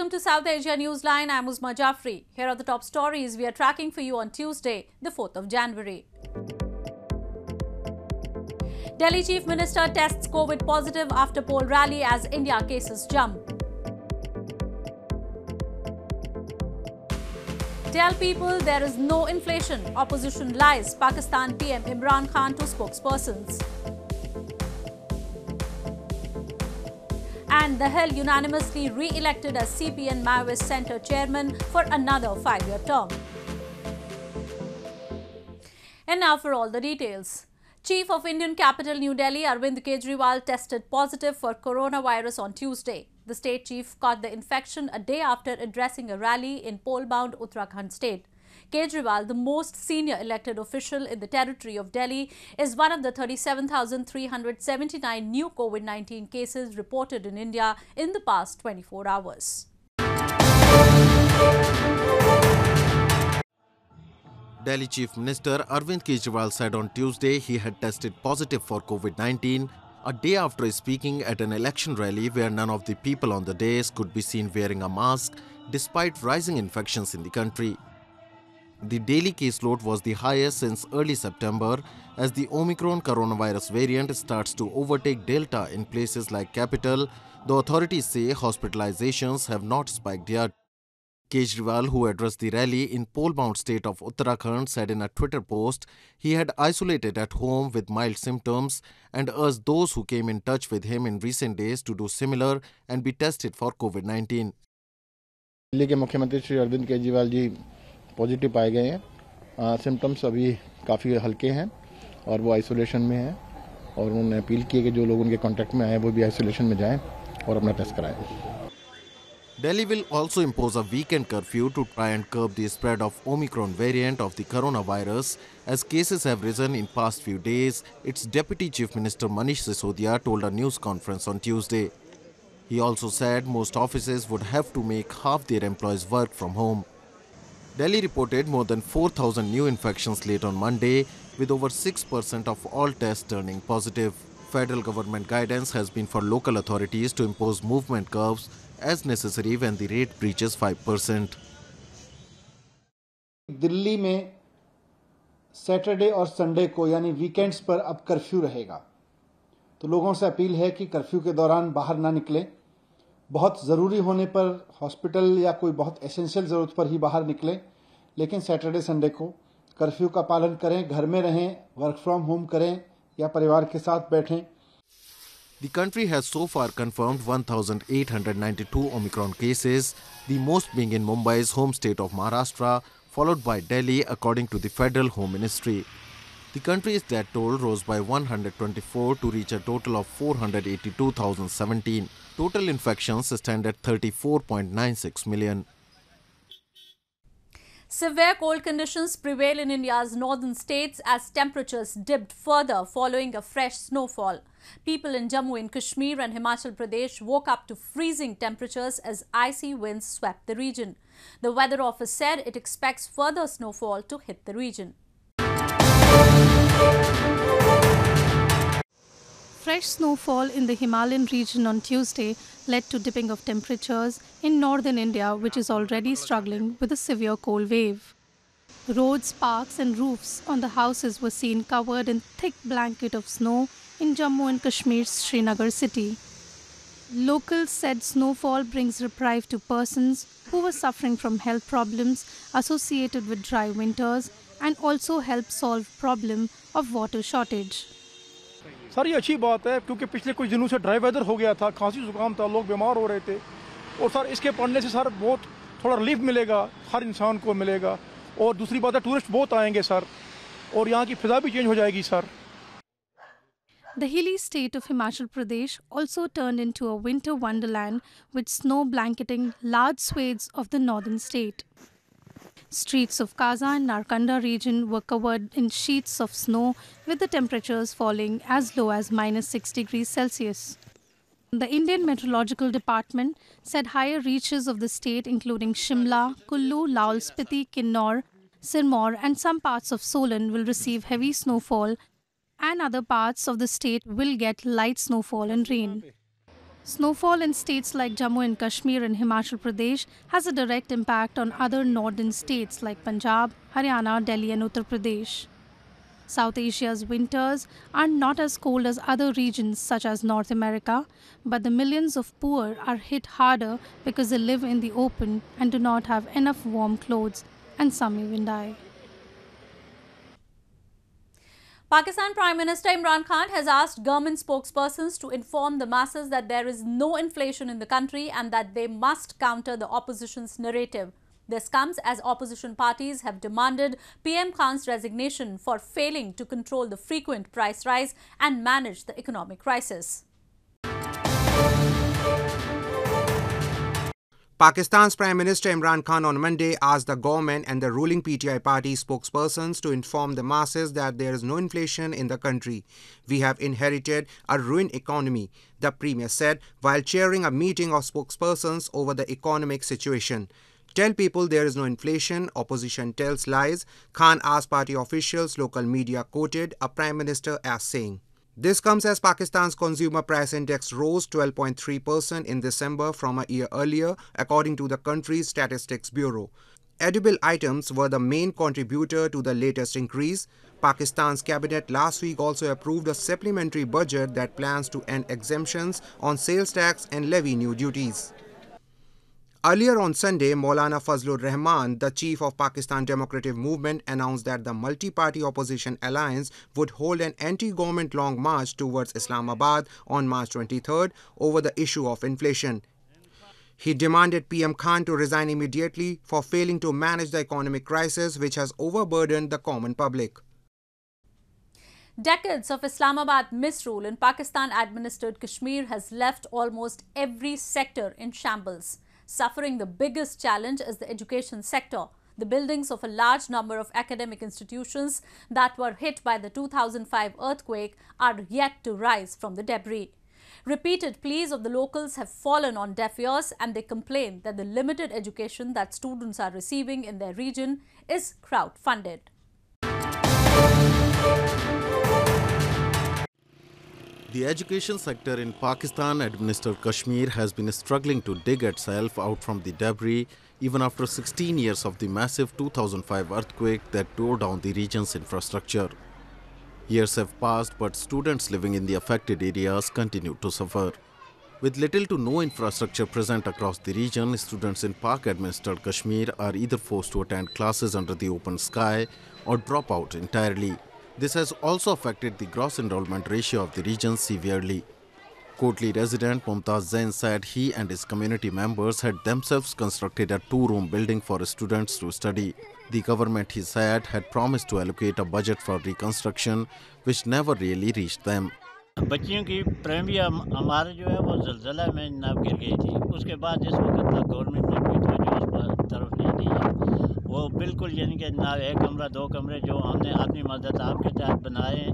Welcome to South Asia Newsline. I'm Uzma Jafri. Here are the top stories we are tracking for you on Tuesday, the 4th of January. Delhi Chief Minister tests COVID positive after poll rally as India cases jump. Tell people there is no inflation. Opposition lies. Pakistan PM Imran Khan to spokespersons. and Dahel unanimously re-elected as CPN Maoist Centre chairman for another five-year term. And now for all the details. Chief of Indian capital New Delhi Arvind Kejriwal tested positive for coronavirus on Tuesday. The state chief caught the infection a day after addressing a rally in pole-bound Uttarakhand state. Kejriwal, the most senior elected official in the territory of Delhi, is one of the 37,379 new COVID-19 cases reported in India in the past 24 hours. Delhi Chief Minister Arvind Kejriwal said on Tuesday he had tested positive for COVID-19 a day after speaking at an election rally where none of the people on the dais could be seen wearing a mask despite rising infections in the country. The daily caseload was the highest since early September as the Omicron coronavirus variant starts to overtake Delta in places like capital, The authorities say hospitalizations have not spiked yet. Kejriwal, who addressed the rally in pole-bound state of Uttarakhand, said in a Twitter post he had isolated at home with mild symptoms and urged those who came in touch with him in recent days to do similar and be tested for COVID-19. Delhi के मुख्यमंत्री Shri Arvind Kejriwal ji positive पाए गए हैं symptoms अभी काफ़ी हल्के हैं और वो आइसोलेशन में हैं और उन्होंने अपील की है कि जो लोग उनके कॉन्टैक्ट में आए वो भी आइसोलेशन में जाएँ और अपना टेस्ट कराएँ Delhi will also impose a weekend curfew to try and curb the spread of Omicron variant of the coronavirus as cases have risen in past few days, its Deputy Chief Minister Manish Sisodia told a news conference on Tuesday. He also said most offices would have to make half their employees work from home. Delhi reported more than 4,000 new infections late on Monday, with over 6% of all tests turning positive. Federal government guidance has been for local authorities to impose movement curbs as necessary when the rate breaches 5%. percent Delhi में Saturday और Sunday को यानी weekends पर अब curfew रहेगा तो लोगों से appeal है कि curfew के दौरान बाहर ना निकलें बहुत ज़रूरी होने पर हॉस्पिटल या कोई बहुत एसेंशियल ज़रूरत पर ही बाहर निकलें लेकिन सैटरडे संडे को कर्फ्यू का पालन करें घर में रहें वर्क फ्रॉम होम करें या परिवार के साथ बैठें The country has so far confirmed 1,892 Omicron cases, the most being in Mumbai's home state of Maharashtra, followed by Delhi, according to the Federal Home Ministry. The country's death toll rose by 124 to reach a total of 482,017. Total infections stand at 34.96 million. Severe cold conditions prevail in India's northern states as temperatures dipped further following a fresh snowfall. People in Jammu and Kashmir and Himachal Pradesh woke up to freezing temperatures as icy winds swept the region. The weather office said it expects further snowfall to hit the region. Fresh snowfall in the Himalayan region on Tuesday led to dipping of temperatures in northern India, which is already struggling with a severe cold wave. Roads, parks, and roofs on the houses were seen covered in thick blanket of snow in Jammu and Kashmir's Srinagar city. Locals said snowfall brings reprieve to persons who were suffering from health problems associated with dry winters and also help solve problem of water shortage. Sir ये अच्छी बात है क्योंकि पिछले कुछ दिनों से dry weather हो गया था खांसी जुकाम था लोग बीमार हो रहे थे और सर इसके पढ़ने से सर बहुत थोड़ा रिलीफ मिलेगा हर इंसान को मिलेगा और दूसरी बात है टूरिस्ट बहुत आएंगे सर और यहाँ की फिजा भी चेंज हो जाएगी sir The hilly state of Himachal Pradesh also turned into a winter wonderland with snow blanketing large swathes of the northern state. Streets of Kaza and Narkanda region were covered in sheets of snow with the temperatures falling as low as minus 6 degrees Celsius. The Indian Meteorological Department said higher reaches of the state including Shimla, Kullu, Laul Spiti, Kinnaur, Sirmaur and some parts of Solan will receive heavy snowfall and other parts of the state will get light snowfall and rain. Snowfall in states like Jammu and Kashmir and Himachal Pradesh has a direct impact on other northern states like Punjab, Haryana, Delhi, and Uttar Pradesh. South Asia's winters are not as cold as other regions such as North America, but the millions of poor are hit harder because they live in the open and do not have enough warm clothes, and some even die. Pakistan Prime Minister Imran Khan has asked government spokespersons to inform the masses that there is no inflation in the country and that they must counter the opposition's narrative. This comes as opposition parties have demanded PM Khan's resignation for failing to control the frequent price rise and manage the economic crisis. Pakistan's Prime Minister Imran Khan on Monday asked the government and the ruling PTI party spokespersons to inform the masses that there is no inflation in the country. We have inherited a ruined economy, the Premier said while chairing a meeting of spokespersons over the economic situation. Tell people there is no inflation, opposition tells lies, Khan asked party officials, local media quoted a Prime Minister as saying. This comes as Pakistan's consumer price index rose 12.3% in December from a year earlier, according to the country's statistics bureau. Edible items were the main contributor to the latest increase. Pakistan's cabinet last week also approved a supplementary budget that plans to end exemptions on sales tax and levy new duties. Earlier on Sunday, Maulana Fazlur Rahman, the chief of Pakistan Democratic Movement, announced that the multi-party opposition alliance would hold an anti-government long march towards Islamabad on March 23 over the issue of inflation. He demanded PM Khan to resign immediately for failing to manage the economic crisis which has overburdened the common public. Decades of Islamabad misrule in Pakistan administered Kashmir has left almost every sector in shambles. Suffering the biggest challenge is the education sector. The buildings of a large number of academic institutions that were hit by the 2005 earthquake are yet to rise from the debris. Repeated pleas of the locals have fallen on deaf ears and they complain that the limited education that students are receiving in their region is crowd-funded. The education sector in Pakistan administered Kashmir has been struggling to dig itself out from the debris even after 16 years of the massive 2005 earthquake that tore down the region's infrastructure. Years have passed, but students living in the affected areas continue to suffer. With little to no infrastructure present across the region, students in Pak-administered Kashmir are either forced to attend classes under the open sky or drop out entirely. This has also affected the gross enrollment ratio of the region severely. Kotli resident Mumtaz Zain said he and his community members had themselves constructed a two-room building for students to study. The government, he said, had promised to allocate a budget for reconstruction, which never really reached them. बच्चियों की primary हमारे जो है वो जलजला में नाव गिर गई थी उसके बाद इस वक्त तक गवर्नमेंट ने कोई तरफ नहीं दी वो बिल्कुल यानी कि ना एक कमरा दो कमरे जो हमने अपनी मदद आपके तहत बनाए हैं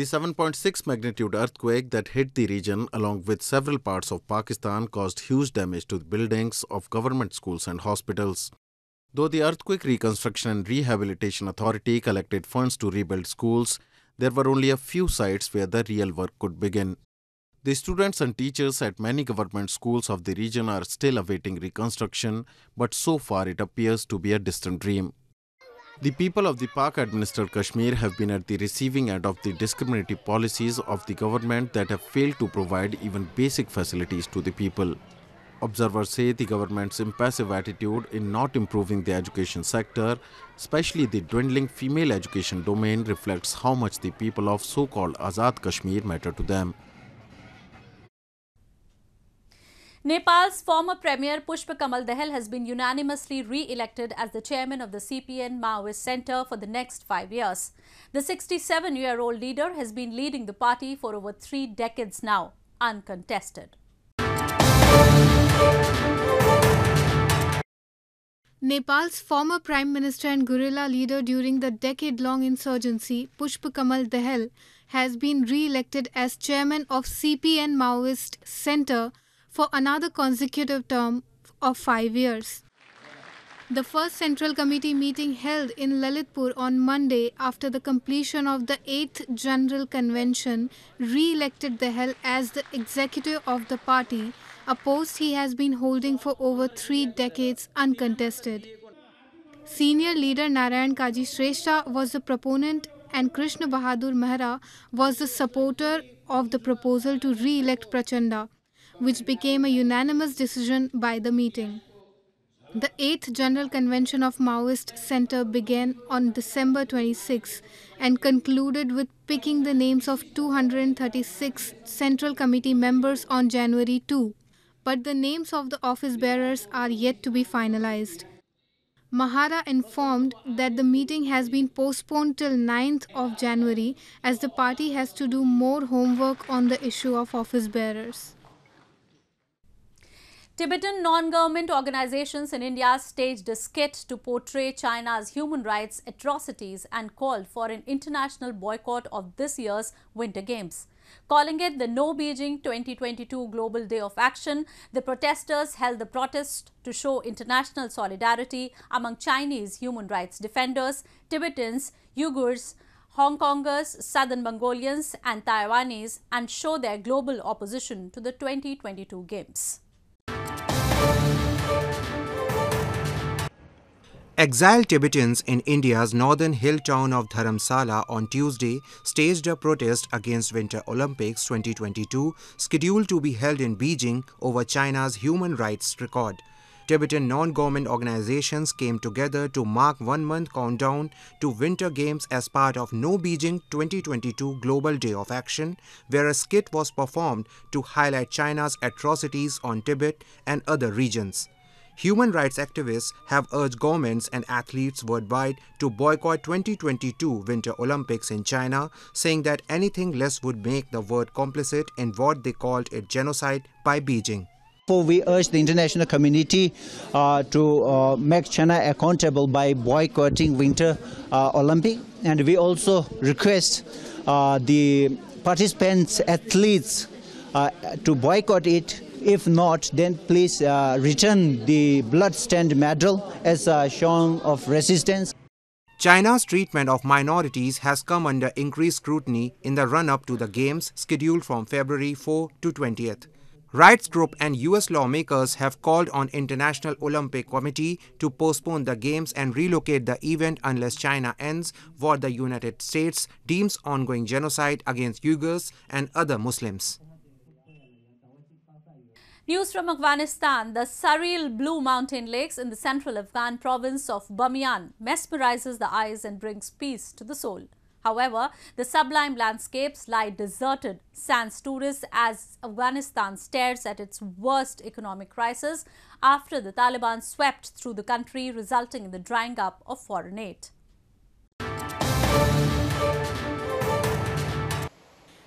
The 7.6 magnitude earthquake that hit the region, along with several parts of Pakistan, caused huge damage to the buildings of government schools and hospitals. Though the Earthquake Reconstruction and Rehabilitation Authority collected funds to rebuild schools, there were only a few sites where the real work could begin. The students and teachers at many government schools of the region are still awaiting reconstruction, but so far it appears to be a distant dream. The people of the Pak-administered Kashmir have been at the receiving end of the discriminatory policies of the government that have failed to provide even basic facilities to the people. Observers say the government's impassive attitude in not improving the education sector, especially the dwindling female education domain, reflects how much the people of so-called Azad Kashmir matter to them. Nepal's former Premier Pushpa Kamal Dahal has been unanimously re-elected as the chairman of the CPN Maoist Centre for the next five years. The 67-year-old leader has been leading the party for over three decades now, uncontested. Nepal's former Prime Minister and guerrilla leader during the decade long insurgency, Pushpa Kamal Dahal, has been re elected as chairman of CPN Maoist Center for another consecutive term of five years. The first Central Committee meeting held in Lalitpur on Monday after the completion of the 8th General Convention re-elected Dehel as the executive of the party, a post he has been holding for over three decades uncontested. Senior leader Narayan Kaji Shrestha was the proponent and Krishna Bahadur Mehra was the supporter of the proposal to re-elect Prachanda which became a unanimous decision by the meeting. The 8th General Convention of Maoist Center began on December 26 and concluded with picking the names of 236 Central Committee members on January 2. But the names of the office bearers are yet to be finalized. Mahara informed that the meeting has been postponed till 9th of January as the party has to do more homework on the issue of office bearers. Tibetan non-government organizations in India staged a skit to portray China's human rights atrocities and called for an international boycott of this year's Winter Games. Calling it the No Beijing 2022 Global Day of Action, the protesters held the protest to show international solidarity among Chinese human rights defenders, Tibetans, Uyghurs, Hong Kongers, Southern Mongolians and Taiwanese and show their global opposition to the 2022 Games. Exiled Tibetans in India's northern hill town of Dharamsala on Tuesday staged a protest against Winter Olympics 2022, scheduled to be held in Beijing over China's human rights record. Tibetan non government organizations came together to mark one month countdown to Winter Games as part of No Beijing 2022 Global Day of Action, where a skit was performed to highlight China's atrocities on Tibet and other regions. Human rights activists have urged governments and athletes worldwide to boycott 2022 Winter Olympics in China, saying that anything less would make the world complicit in what they called a genocide by Beijing. we urge the international community uh, to uh, make China accountable by boycotting Winter uh, And we also request uh, the participants, athletes, uh, to boycott it if not, then please uh, return the bloodstained medal as a show of resistance. China's treatment of minorities has come under increased scrutiny in the run-up to the Games scheduled from February 4 to 20th. Rights group and US lawmakers have called on International Olympic Committee to postpone the games and relocate the event unless China ends what the United States deems ongoing genocide against Uyghurs and other Muslims. News from Afghanistan, the surreal blue mountain lakes in the central Afghan province of Bamiyan mesmerizes the eyes and brings peace to the soul. However, the sublime landscapes lie deserted, sans tourists as Afghanistan stares at its worst economic crisis after the Taliban swept through the country resulting in the drying up of foreign aid.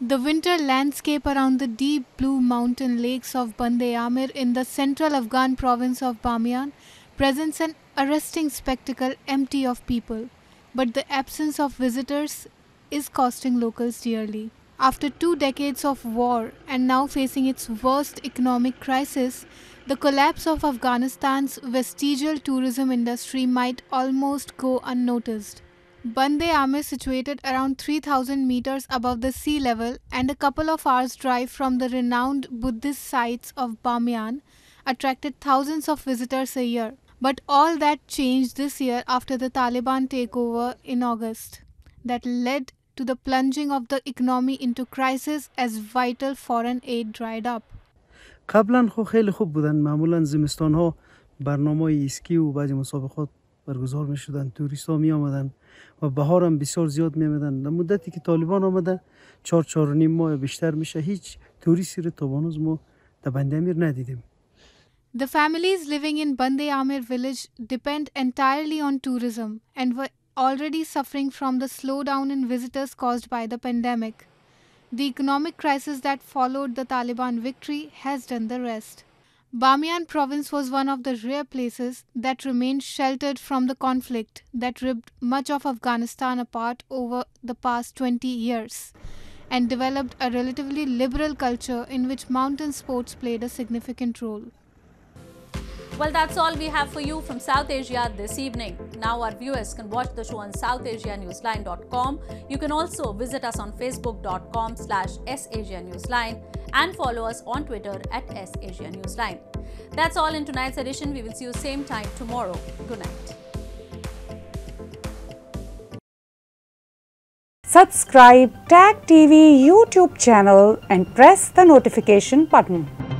The winter landscape around the deep blue mountain lakes of Bande Amir in the central Afghan province of Bamiyan presents an arresting spectacle empty of people, but the absence of visitors is costing locals dearly. After two decades of war and now facing its worst economic crisis, the collapse of Afghanistan's vestigial tourism industry might almost go unnoticed. Bandeyam is situated around 3000 meters above the sea level and a couple of hours drive from the renowned Buddhist sites of Bamiyan attracted thousands of visitors a year. But all that changed this year after the Taliban takeover in August that led to the plunging of the economy into crisis as vital foreign aid dried up. قبلا خب خیلی خوب بودن معمولا زمستان ها برنامه ایسکی و بعضی مسابقات برگزار می شدن توریست ها می آمدن و بهار هم بسیار زیاد می آمدن در مدتی که طالبان آمده چهار چهار نیم ماه بیشتر میشه هیچ توریستی رو تا هنوز ما در بند امیر ندیدیم The families living in Bande Amir village depend entirely on tourism and were already suffering from the slowdown in visitors caused by the pandemic. The economic crisis that followed the Taliban victory has done the rest. Bamiyan province was one of the rare places that remained sheltered from the conflict that ripped much of Afghanistan apart over the past 20 years and developed a relatively liberal culture in which mountain sports played a significant role. Well, that's all we have for you from South Asia this evening. Now our viewers can watch the show on southasianewsline.com. You can also visit us on facebook.com slash sasianewsline and follow us on Twitter at sasianewsline. That's all in tonight's edition. We will see you same time tomorrow. Good night. Subscribe Tag TV YouTube channel and press the notification button.